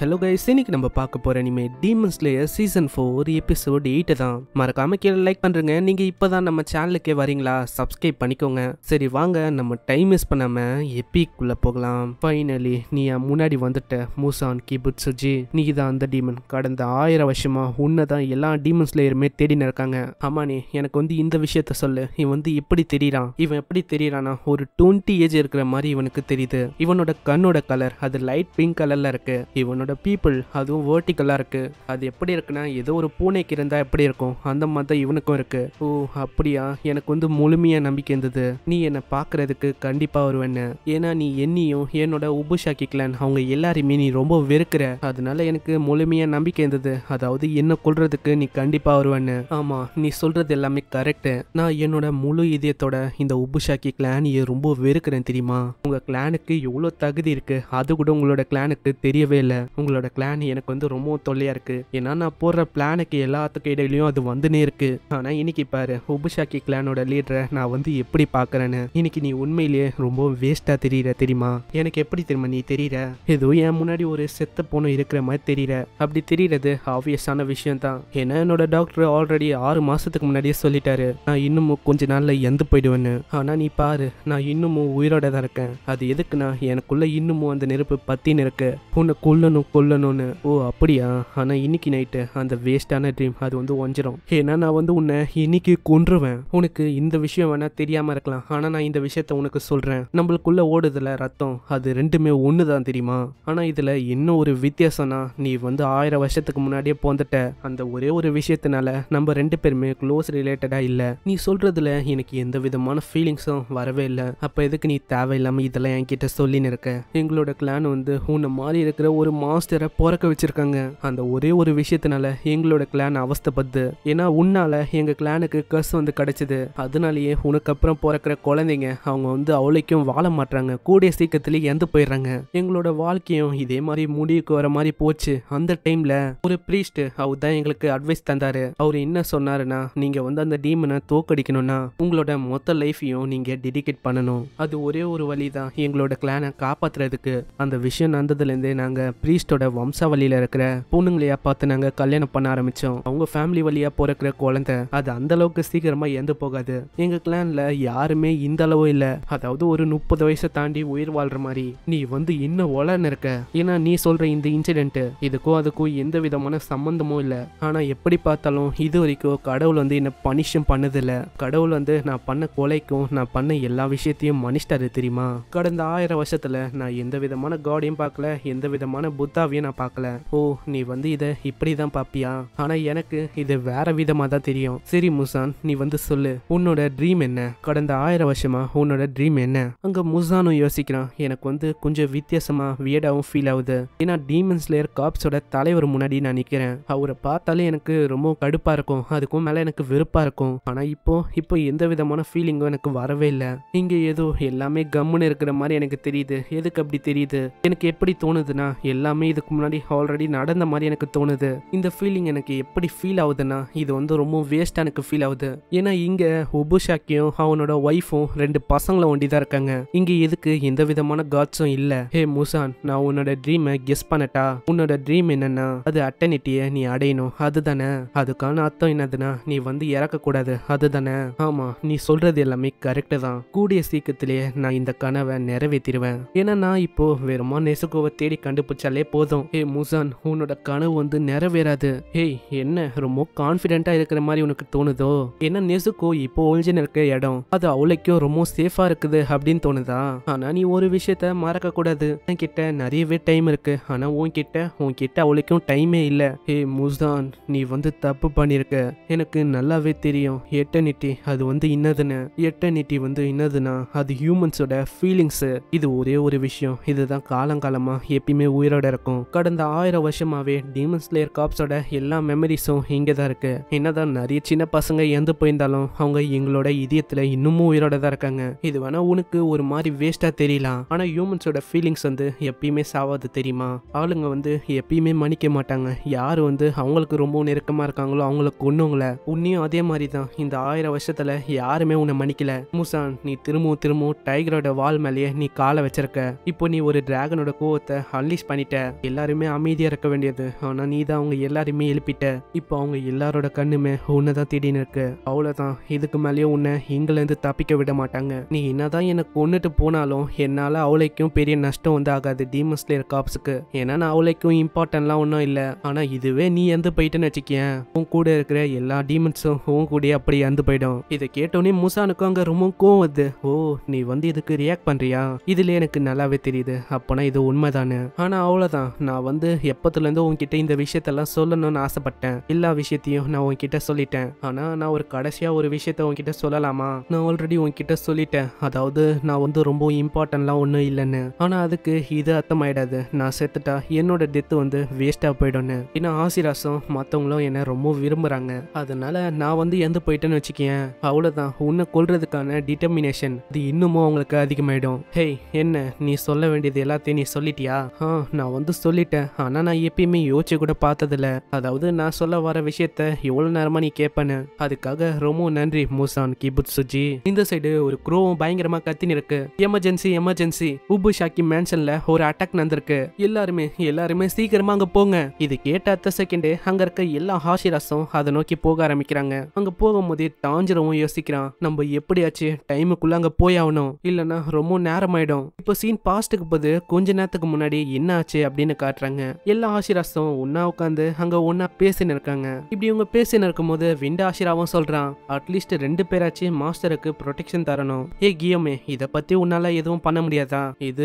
hello guys இன்னைக்கு நம்ம பார்க்க போகிற இனிமே Demon Slayer season four episode eight தான் மறக்காம கீழே லைக் பண்ணுறங்க நீங்கள் இப்போ தான் நம்ம சேனலுக்கே வரீங்களா சப்ஸ்கிரைப் பண்ணிக்கோங்க சரி வாங்க நம்ம டைம் மிஸ் பண்ணாமல் எப்பிக்குள்ளே போகலாம் ஃபைனலி நீ முன்னாடி வந்துட்ட மூசான் சுஜி நீ தான் அந்த டீமன் கடந்த ஆயிரம் வருஷமாக உன்னை தான் எல்லா டீமன்ஸ் லேயருமே தேடி இருக்காங்க ஆமாண்ணே எனக்கு வந்து இந்த விஷயத்த சொல்லு இவன் வந்து எப்படி தெரியறான் இவன் எப்படி தெரியறான்னா ஒரு டுவெண்ட்டி ஏஜ் இருக்கிற மாதிரி இவனுக்கு தெரியுது இவனோட கண்ணோட கலர் அது லைட் பிங்க் கலரில் இருக்குது இவனோட அதனோட பீப்புள் அதுவும் வேர்ட்டிக்கலாக இருக்குது அது எப்படி இருக்குன்னா ஏதோ ஒரு பூனைக்கு இருந்தால் எப்படி இருக்கும் அந்த மாதிரி தான் இவனுக்கும் இருக்குது ஓ அப்படியா எனக்கு வந்து முழுமையாக நம்பிக்கை இருந்தது நீ என்னை பார்க்குறதுக்கு கண்டிப்பாக வருவேன்னு ஏன்னா நீ என்னையும் என்னோட உபுஷாக்கி கிளான் அவங்க எல்லாரையுமே நீ ரொம்ப வெறுக்கிற அதனால எனக்கு முழுமையாக நம்பிக்கை இருந்தது அதாவது என்ன கொள்றதுக்கு நீ கண்டிப்பாக வருவேன்னு ஆமாம் நீ சொல்கிறது எல்லாமே கரெக்டு நான் என்னோட முழு இதயத்தோட இந்த உபுஷாக்கி கிளானியை ரொம்ப வெறுக்கிறேன் தெரியுமா உங்கள் கிளானுக்கு எவ்வளோ தகுதி இருக்குது அது கூட உங்களோட கிளானுக்கு தெரியவே இல்லை உங்களோட பிளான் எனக்கு வந்து ரொம்ப தொல்லையாக இருக்குது ஏன்னா நான் போடுற பிளானுக்கு எல்லாத்துக்கும் இடையிலையும் அது வந்துனே இருக்குது ஆனால் இன்னைக்கு பாரு உபுஷாக்கி கிளானோட லீடரை நான் வந்து எப்படி பார்க்குறேன்னு இன்னைக்கு நீ உண்மையிலேயே ரொம்ப வேஸ்ட்டாக தெரியற தெரியுமா எனக்கு எப்படி தெரியுமா நீ தெரியற ஏதோ என் முன்னாடி ஒரு செத்த பொண்ணு இருக்கிற மாதிரி தெரியற அப்படி தெரியறது ஆப்வியஸான விஷயம் தான் ஏன்னா என்னோட டாக்டர் ஆல்ரெடி ஆறு மாதத்துக்கு முன்னாடியே சொல்லிட்டாரு நான் இன்னமும் கொஞ்ச நாளில் எந்த போயிடுவேன்னு ஆனால் நீ பாரு நான் இன்னமும் உயிரோட தான் இருக்கேன் அது எதுக்குன்னா எனக்குள்ளே இன்னமும் அந்த நெருப்பு பத்தின்னு இருக்கு உன்னை கொல்லணும் கொல்லணும்னு ஓ அப்படியா ஆனால் இன்னைக்கு நைட்டு அந்த வேஸ்டான ட்ரீம் அது வந்து ஒஞ்சிரும் ஏன்னா நான் வந்து உன்னை இன்னைக்கு கொன்றுவேன் உனக்கு இந்த விஷயம் வேணா தெரியாமல் இருக்கலாம் ஆனால் நான் இந்த விஷயத்த உனக்கு சொல்கிறேன் நம்மளுக்குள்ளே ஓடுதுல ரத்தம் அது ரெண்டுமே ஒன்று தான் தெரியுமா ஆனால் இதில் இன்னும் ஒரு வித்தியாசம்னா நீ வந்து ஆயிரம் வருஷத்துக்கு முன்னாடியே போந்துட்ட அந்த ஒரே ஒரு விஷயத்தினால நம்ம ரெண்டு பேருமே க்ளோஸ் ரிலேட்டடாக இல்லை நீ சொல்றதுல எனக்கு எந்த விதமான ஃபீலிங்ஸும் வரவே இல்லை அப்போ எதுக்கு நீ தேவையில்லாமல் இதெல்லாம் என்கிட்ட சொல்லின்னு இருக்க எங்களோட கிளான் வந்து உன்னை மாறி இருக்கிற ஒரு மா மாஸ்டரை பிறக்க வச்சிருக்காங்க அந்த ஒரே ஒரு விஷயத்தினால எங்களோட கிளான் அவஸ்தப்படுது ஏன்னா உன்னால எங்க கிளானுக்கு கர்ஸ் வந்து கிடைச்சது அதனாலயே உனக்கு அப்புறம் பிறக்கிற குழந்தைங்க அவங்க வந்து அவளைக்கும் வாழ மாட்டாங்க கூடிய சீக்கிரத்துல இறந்து போயிடுறாங்க எங்களோட வாழ்க்கையும் இதே மாதிரி முடிவுக்கு வர மாதிரி போச்சு அந்த டைம்ல ஒரு பிரீஸ்ட் அவர் தான் எங்களுக்கு அட்வைஸ் தந்தாரு அவர் என்ன சொன்னாருன்னா நீங்க வந்து அந்த டீமனை தோக்கடிக்கணும்னா உங்களோட மொத்த லைஃபையும் நீங்க டெடிகேட் பண்ணணும் அது ஒரே ஒரு வழி தான் எங்களோட கிளானை காப்பாத்துறதுக்கு அந்த விஷயம் இருந்தே நாங்கள் ப்ரீஸ்ட் ஆர்டிஸ்டோட வம்சாவளியில இருக்கிற பொண்ணுங்களையா பார்த்து நாங்கள் கல்யாணம் பண்ண ஆரம்பித்தோம் அவங்க ஃபேமிலி வழியாக பிறக்கிற குழந்தை அது அந்த அளவுக்கு சீக்கிரமாக எந்த போகாது எங்கள் கிளானில் யாருமே இந்த அளவு இல்லை அதாவது ஒரு முப்பது வயசை தாண்டி உயிர் வாழ்கிற மாதிரி நீ வந்து இன்னும் ஒலன்னு இருக்க ஏன்னா நீ சொல்கிற இந்த இன்சிடென்ட் இதுக்கும் அதுக்கும் எந்த விதமான சம்மந்தமும் இல்லை ஆனால் எப்படி பார்த்தாலும் இது வரைக்கும் கடவுள் வந்து என்ன பனிஷம் பண்ணதில்ல கடவுள் வந்து நான் பண்ண கொலைக்கும் நான் பண்ண எல்லா விஷயத்தையும் மனுஷ்டாரு தெரியுமா கடந்த ஆயிரம் வருஷத்தில் நான் எந்த விதமான காடையும் பார்க்கல எந்த விதமான புத்த கர்த்தாவையும் நான் பார்க்கல ஓ நீ வந்து இதை இப்படி தான் பார்ப்பியா ஆனால் எனக்கு இது வேற விதமாக தான் தெரியும் சரி முசான் நீ வந்து சொல்லு உன்னோட ட்ரீம் என்ன கடந்த ஆயிரம் வருஷமா உன்னோட ட்ரீம் என்ன அங்கே முசானும் யோசிக்கிறான் எனக்கு வந்து கொஞ்சம் வித்தியாசமாக வியடாகவும் ஃபீல் ஆகுது ஏன்னா டீமன்ஸ் லேயர் காப்ஸோட தலைவர் முன்னாடி நான் நிற்கிறேன் அவரை பார்த்தாலே எனக்கு ரொம்ப கடுப்பாக இருக்கும் அதுக்கும் மேலே எனக்கு வெறுப்பாக இருக்கும் ஆனால் இப்போ இப்போ எந்த விதமான ஃபீலிங்கும் எனக்கு வரவே இல்லை இங்கே ஏதோ எல்லாமே கம்முன்னு இருக்கிற மாதிரி எனக்கு தெரியுது எதுக்கு அப்படி தெரியுது எனக்கு எப்படி தோணுதுன்னா எல்லாமே எல்லாமே இதுக்கு முன்னாடி ஆல்ரெடி நடந்த மாதிரி எனக்கு தோணுது இந்த ஃபீலிங் எனக்கு எப்படி ஃபீல் ஆகுதுன்னா இது வந்து ரொம்ப வேஸ்ட்டாக எனக்கு ஃபீல் ஆகுது ஏன்னா இங்கே உபுஷாக்கியும் அவனோட ஒய்ஃபும் ரெண்டு பசங்களும் ஒண்டி தான் இருக்காங்க இங்கே எதுக்கு எந்த விதமான காட்ஸும் இல்லை ஹே முசான் நான் உன்னோட ட்ரீமை கெஸ் பண்ணட்டா உன்னோட ட்ரீம் என்னன்னா அது அட்டனிட்டிய நீ அடையணும் அதுதானே அதுக்கான அர்த்தம் என்னதுன்னா நீ வந்து இறக்கக்கூடாது அதுதானே ஆமா நீ சொல்றது எல்லாமே கரெக்டு தான் கூடிய சீக்கிரத்திலேயே நான் இந்த கனவை நிறைவேற்றிடுவேன் ஏன்னா நான் இப்போ வெறுமா நெசுகோவை தேடி கண்டுபிடிச்சாலே போதும் ஏ முசான் உன்னோட கனவு வந்து நிறைவேறாது ஏய் என்ன ரொம்ப கான்ஃபிடென்ட்டா இருக்கிற மாதிரி உனக்கு தோணுதோ என்ன நெசுக்கோ இப்போ ஒழிஞ்சு இருக்கிற இடம் அது அவளைக்கும் ரொம்ப சேஃபா இருக்குது அப்படின்னு தோணுதா ஆனா நீ ஒரு விஷயத்த மறக்க கூடாது என்கிட்ட நிறையவே டைம் இருக்கு ஆனா உன்கிட்ட உன்கிட்ட அவளுக்கும் டைமே இல்ல ஏ முசான் நீ வந்து தப்பு பண்ணிருக்க எனக்கு நல்லாவே தெரியும் எட்டனிட்டி அது வந்து இன்னதுன்னு எட்டனிட்டி வந்து இன்னதுன்னா அது ஹியூமன்ஸோட ஃபீலிங்ஸ் இது ஒரே ஒரு விஷயம் இதுதான் காலங்காலமா எப்பயுமே உயிரோட இருக்கும் கடந்த ஆயிரம் வருஷமாவே டீமன் ஸ்லேயர் காப்ஸோட எல்லா மெமரிஸும் இங்கே தான் இருக்கு என்னதான் நிறைய சின்ன பசங்க எந்த போயிருந்தாலும் அவங்க எங்களோட இதயத்துல இன்னமும் உயிரோட தான் இருக்காங்க இது வேணா உனக்கு ஒரு மாதிரி வேஸ்டா தெரியலாம் ஆனா ஹியூமன்ஸோட ஃபீலிங்ஸ் வந்து எப்பயுமே சாவாது தெரியுமா ஆளுங்க வந்து எப்பயுமே மன்னிக்க மாட்டாங்க யாரு வந்து அவங்களுக்கு ரொம்ப நெருக்கமா இருக்காங்களோ அவங்கள ஒண்ணுங்கள உன்னையும் அதே மாதிரி தான் இந்த ஆயிரம் வருஷத்துல யாருமே உன்னை மன்னிக்கல முசான் நீ திரும்பவும் திரும்பவும் டைகரோட வால் மேலேயே நீ காலை வச்சிருக்க இப்போ நீ ஒரு டிராகனோட கோவத்தை அன்லீஸ் பண்ணிட்ட எல்லாருமே அமைதியா இருக்க வேண்டியது ஆனா நீ தான் அவங்க எல்லாருமே எழுப்பிட்ட இப்போ அவங்க எல்லாரோட கண்ணுமே உன்னதான் திடீர்னு இருக்கு அவ்வளவுதான் இதுக்கு மேலேயும் உன்னை இருந்து தப்பிக்க விட மாட்டாங்க நீ என்னதான் எனக்கு கொண்டுட்டு போனாலும் என்னால அவளைக்கும் பெரிய நஷ்டம் வந்து ஆகாது டீமன்ஸ்ல இருக்க ஆப்ஸுக்கு ஏன்னா நான் அவளைக்கும் இம்பார்ட்டன்லாம் ஒன்றும் இல்லை ஆனா இதுவே நீ எந்த போயிட்டேன்னு வச்சுக்கேன் உன் கூட இருக்கிற எல்லா டீமன்ஸும் உன் கூட அப்படி இறந்து போயிடும் இதை கேட்டோன்னே முசானுக்கும் அங்கே ரொம்ப கோவம் வருது ஓ நீ வந்து இதுக்கு ரியாக்ட் பண்றியா இதுல எனக்கு நல்லாவே தெரியுது அப்பனா இது உண்மைதானே ஆனா அவ்வளவுதான் தான் நான் வந்து எப்பத்துலேருந்து உங்ககிட்ட இந்த விஷயத்தெல்லாம் சொல்லணும்னு ஆசைப்பட்டேன் எல்லா விஷயத்தையும் நான் உங்ககிட்ட சொல்லிட்டேன் ஆனால் நான் ஒரு கடைசியாக ஒரு விஷயத்த உங்ககிட்ட சொல்லலாமா நான் ஆல்ரெடி உங்ககிட்ட சொல்லிட்டேன் அதாவது நான் வந்து ரொம்ப இம்பார்ட்டன்ட்லாம் ஒன்றும் இல்லைன்னு ஆனால் அதுக்கு இது அர்த்தமாயிடாது நான் செத்துட்டா என்னோட டெத்து வந்து வேஸ்ட்டாக போயிடும்னு ஏன்னா ஆசிராசம் மற்றவங்களும் என்னை ரொம்ப விரும்புகிறாங்க அதனால நான் வந்து எந்த போயிட்டேன்னு வச்சுக்கேன் அவ்வளோதான் உன்னை கொள்றதுக்கான டிட்டர்மினேஷன் இது இன்னமும் அவங்களுக்கு அதிகமாயிடும் ஹேய் என்ன நீ சொல்ல வேண்டியது எல்லாத்தையும் நீ சொல்லிட்டியா ஆ நான் வந்து வந்து சொல்லிட்டேன் ஆனால் நான் எப்பயுமே யோசிச்சு கூட பார்த்ததில்ல அதாவது நான் சொல்ல வர விஷயத்த எவ்வளோ நேரமாக நீ கேட்பேன்னு அதுக்காக ரொம்ப நன்றி மூசான் கிபுத் சுஜி இந்த சைடு ஒரு குரோவும் பயங்கரமாக கத்தின்னு இருக்கு எமர்ஜென்சி எமர்ஜென்சி உபு ஷாக்கி மேன்ஷன்ல ஒரு அட்டாக் நடந்திருக்கு எல்லாருமே எல்லாருமே சீக்கிரமா அங்க போங்க இது கேட்ட அத்த செகண்டே அங்க இருக்க எல்லா ஹாஷிராஸும் அதை நோக்கி போக ஆரம்பிக்கிறாங்க அங்க போகும்போதே தாஞ்சிரவும் யோசிக்கிறான் நம்ம எப்படியாச்சு டைமுக்குள்ள அங்க போய் ஆகணும் இல்லைன்னா ரொம்ப நேரம் ஆயிடும் இப்போ சீன் பாஸ்ட்டுக்கு போது கொஞ்ச நேரத்துக்கு முன்னாடி என்ன ஆச்சு அப்படின்னு காட்டுறாங்க எல்லா ஆசிராசும் ஒன்னா உட்காந்து அங்க ஒன்னா பேசின்னு இருக்காங்க இப்படி இவங்க பேசின்னு போது விண்ட ஆசிராவும் சொல்றான் அட்லீஸ்ட் ரெண்டு பேராச்சு மாஸ்டருக்கு ப்ரொடெக்ஷன் தரணும் ஏ கியோமே இதை பத்தி உன்னால எதுவும் பண்ண முடியாதா இது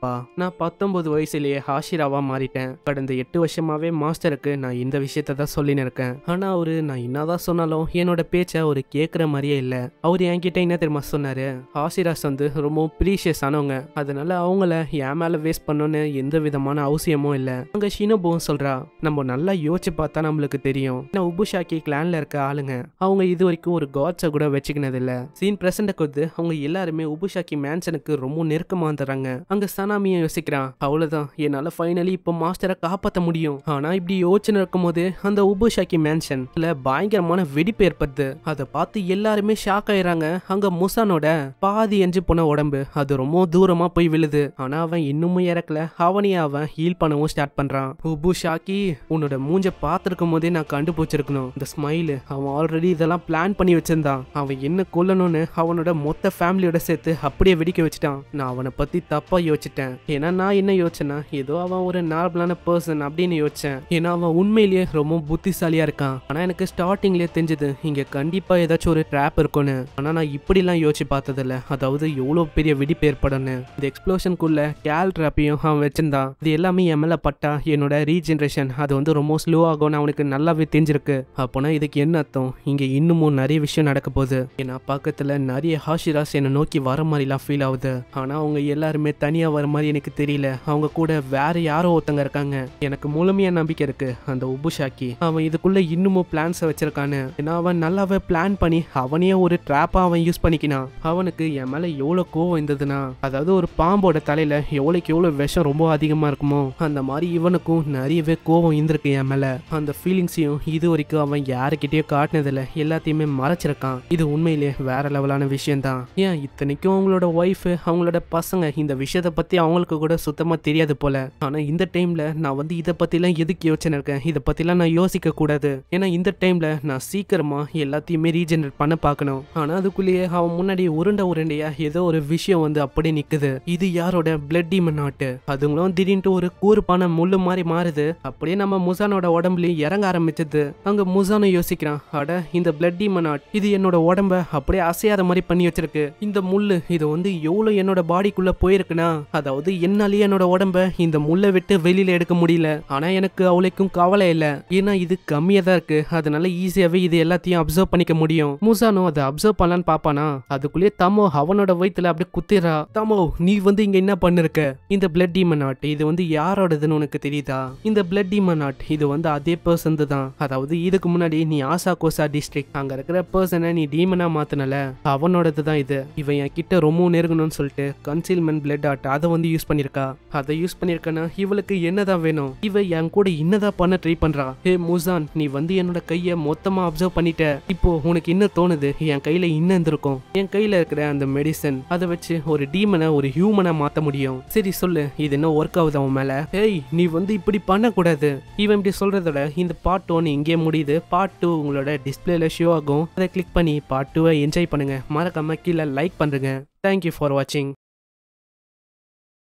பா நான் பத்தொன்பது வயசுலயே ஹாஷிராவா மாறிட்டேன் கடந்த எட்டு வருஷமாவே மாஸ்டருக்கு நான் இந்த விஷயத்த தான் சொல்லின்னு இருக்கேன் ஆனா அவரு நான் என்னதான் சொன்னாலும் என்னோட பேச்ச அவரு கேக்குற மாதிரியே இல்ல அவர் என்கிட்ட என்ன தெரியுமா சொன்னாரு ஹாசிராஸ் வந்து ரொம்ப ப்ரீஷியஸ் ஆனவங்க அதனால அவங்கள என் மேல வேஸ்ட் பண்ணணும்னு எந்த வித விதமான அவசியமும் இல்லை அங்க ஷினோபோவும் சொல்றா நம்ம நல்லா யோசிச்சு பார்த்தா நம்மளுக்கு தெரியும் நான் உபுஷாக்கி கிளான்ல இருக்க ஆளுங்க அவங்க இது வரைக்கும் ஒரு காட்ஸை கூட வச்சுக்கினது இல்ல சீன் பிரசண்ட கொடுத்து அவங்க எல்லாருமே உபுஷாக்கி மேன்சனுக்கு ரொம்ப நெருக்கமா வந்துடுறாங்க அங்க சனாமியும் யோசிக்கிறான் அவ்வளவுதான் என்னால ஃபைனலி இப்போ மாஸ்டரை காப்பாற்ற முடியும் ஆனா இப்படி யோசனை போது அந்த உபுஷாக்கி மேன்ஷன்ல பயங்கரமான வெடிப்பு ஏற்படுது அதை பார்த்து எல்லாருமே ஷாக் ஆயிடுறாங்க அங்க முசானோட பாதி எஞ்சு போன உடம்பு அது ரொம்ப தூரமா போய் விழுது ஆனா அவன் இன்னுமும் இறக்கல அவனையே அவன் ஹீல் பண்ணவும் ஸ்டார்ட் பண்றான் ஹுபு ஷாக்கி உன்னோட மூஞ்ச பார்த்துருக்கும் போதே நான் கண்டுபிடிச்சிருக்கணும் இந்த ஸ்மைலு அவன் ஆல்ரெடி இதெல்லாம் பிளான் பண்ணி வச்சிருந்தான் அவன் என்ன கொல்லணும்னு அவனோட மொத்த ஃபேமிலியோட சேர்த்து அப்படியே வெடிக்க வச்சுட்டான் நான் அவனை பத்தி தப்பா யோசிச்சிட்டேன் ஏன்னா நான் என்ன யோசிச்சேன்னா ஏதோ அவன் ஒரு நார்மலான பர்சன் அப்படின்னு யோசிச்சேன் ஏன்னா அவன் உண்மையிலேயே ரொம்ப புத்திசாலியா இருக்கான் ஆனா எனக்கு ஸ்டார்டிங்லேயே தெரிஞ்சது இங்க கண்டிப்பா ஏதாச்சும் ஒரு ட்ராப் இருக்கும்னு ஆனா நான் இப்படிலாம் யோசிச்சு பார்த்ததில்ல அதாவது எவ்வளவு பெரிய வெடிப்பு ஏற்படும்னு இந்த எக்ஸ்ப்ளோஷனுக்குள்ள கேல் ட்ராப்பையும் அவன் வச்சிருந்தான் தான் இது எல்லாமே என் மேலே பட்டா என்னோட ரீஜென்ரேஷன் அது வந்து ரொம்ப ஸ்லோ ஆகும்னு அவனுக்கு நல்லாவே தெரிஞ்சிருக்கு அப்போனா இதுக்கு என்ன அர்த்தம் இங்கே இன்னமும் நிறைய விஷயம் நடக்க போகுது ஏன்னா பக்கத்தில் நிறைய ஹாஷிராஸ் என்னை நோக்கி வர மாதிரிலாம் ஃபீல் ஆகுது ஆனால் அவங்க எல்லாருமே தனியாக வர மாதிரி எனக்கு தெரியல அவங்க கூட வேற யாரோ ஒருத்தங்க இருக்காங்க எனக்கு முழுமையாக நம்பிக்கை இருக்கு அந்த உபுஷாக்கி அவன் இதுக்குள்ள இன்னமும் பிளான்ஸ் வச்சிருக்கானு ஏன்னா அவன் நல்லாவே பிளான் பண்ணி அவனே ஒரு ட்ராப்பாக அவன் யூஸ் பண்ணிக்கினான் அவனுக்கு என் மேலே எவ்வளோ கோவம் இருந்ததுன்னா அதாவது ஒரு பாம்போட தலையில் எவ்வளோக்கு எவ்வளோ விஷம் ரொம்ப அதிகமாக அதிகமாக இருக்குமோ அந்த மாதிரி இவனுக்கும் நிறையவே கோபம் இருந்திருக்கு என் மேல அந்த ஃபீலிங்ஸையும் இது வரைக்கும் அவன் யாருக்கிட்டயோ காட்டினதில்ல எல்லாத்தையுமே மறைச்சிருக்கான் இது உண்மையிலே வேற லெவலான விஷயம்தான் ஏன் இத்தனைக்கும் அவங்களோட ஒய்ஃப் அவங்களோட பசங்க இந்த விஷயத்தை பத்தி அவங்களுக்கு கூட சுத்தமா தெரியாது போல ஆனா இந்த டைம்ல நான் வந்து இதை பற்றிலாம் எதுக்கு யோசனை இருக்கேன் இதை பத்திலாம் நான் யோசிக்க கூடாது ஏன்னா இந்த டைம்ல நான் சீக்கிரமா எல்லாத்தையுமே ரீஜெனரேட் பண்ண பார்க்கணும் ஆனா அதுக்குள்ளேயே அவன் முன்னாடி உருண்டை உருண்டையா ஏதோ ஒரு விஷயம் வந்து அப்படியே நிக்குது இது யாரோட பிளட் டீமன் நாட்டு அதுங்களும் திடீர்னு ஒரு கூறுப்பான முள்ளு மாதிரி மாறுது அப்படியே நம்ம முசானோட உடம்புலயும் இறங்க ஆரம்பிச்சது அங்க முசானும் யோசிக்கிறான் அட இந்த பிளட் டீமனா இது என்னோட உடம்ப அப்படியே அசையாத மாதிரி பண்ணி வச்சிருக்கு இந்த முள்ளு இது வந்து எவ்வளவு என்னோட பாடிக்குள்ள போயிருக்குன்னா அதாவது என்னாலேயே என்னோட உடம்ப இந்த முள்ளை விட்டு வெளியில எடுக்க முடியல ஆனா எனக்கு அவளைக்கும் கவலை இல்லை ஏன்னா இது கம்மியா தான் இருக்கு அதனால ஈஸியாவே இது எல்லாத்தையும் அப்சர்வ் பண்ணிக்க முடியும் முசானோ அதை அப்சர்வ் பண்ணலான்னு பாப்பானா அதுக்குள்ளேயே தமோ அவனோட வயிற்றுல அப்படியே குத்திரா தமோ நீ வந்து இங்க என்ன பண்ணிருக்க இந்த பிளட் டீமன் ஆட்டு இது வந்து யாரோடதுன்னு உனக்கு தெரியுதா இந்த பிளட் டீமன் ஆர்ட் இது வந்து அதே பர்சன் தான் அதாவது இதுக்கு முன்னாடி நீ ஆசா கோசா டிஸ்ட்ரிக்ட் அங்க இருக்கிற பர்சனை நீ டீமனா மாத்தனல அவனோடது தான் இது இவன் என் கிட்ட ரொம்ப நெருங்கணும்னு சொல்லிட்டு கன்சீல்மெண்ட் பிளட் ஆர்ட் அதை வந்து யூஸ் பண்ணிருக்கா அதை யூஸ் பண்ணிருக்கனா இவளுக்கு என்னதான் வேணும் இவ என் கூட என்னதான் பண்ண ட்ரை பண்றா ஹே முசான் நீ வந்து என்னோட கைய மொத்தமா அப்சர்வ் பண்ணிட்ட இப்போ உனக்கு என்ன தோணுது என் கையில இன்னும் இருந்திருக்கும் என் கையில இருக்கிற அந்த மெடிசன் அதை வச்சு ஒரு டீமனை ஒரு ஹியூமனா மாத்த முடியும் சரி சொல்லு இது என்ன ஒர்க் அவுட் ஆகுது அவன் மேல ஏய் நீ வந்து இப்படி பண்ணக்கூடாது இவன் இப்படி சொல்றதோட இந்த பார்ட் ஒன் இங்கே முடியுது பார்ட் டூ உங்களோட டிஸ்பிளேல ஷோ ஆகும் அதை கிளிக் பண்ணி பார்ட் டூவை என்ஜாய் பண்ணுங்க மறக்காம கீழே லைக் பண்ணுறேங்க தேங்க்யூ ஃபார் வாட்சிங்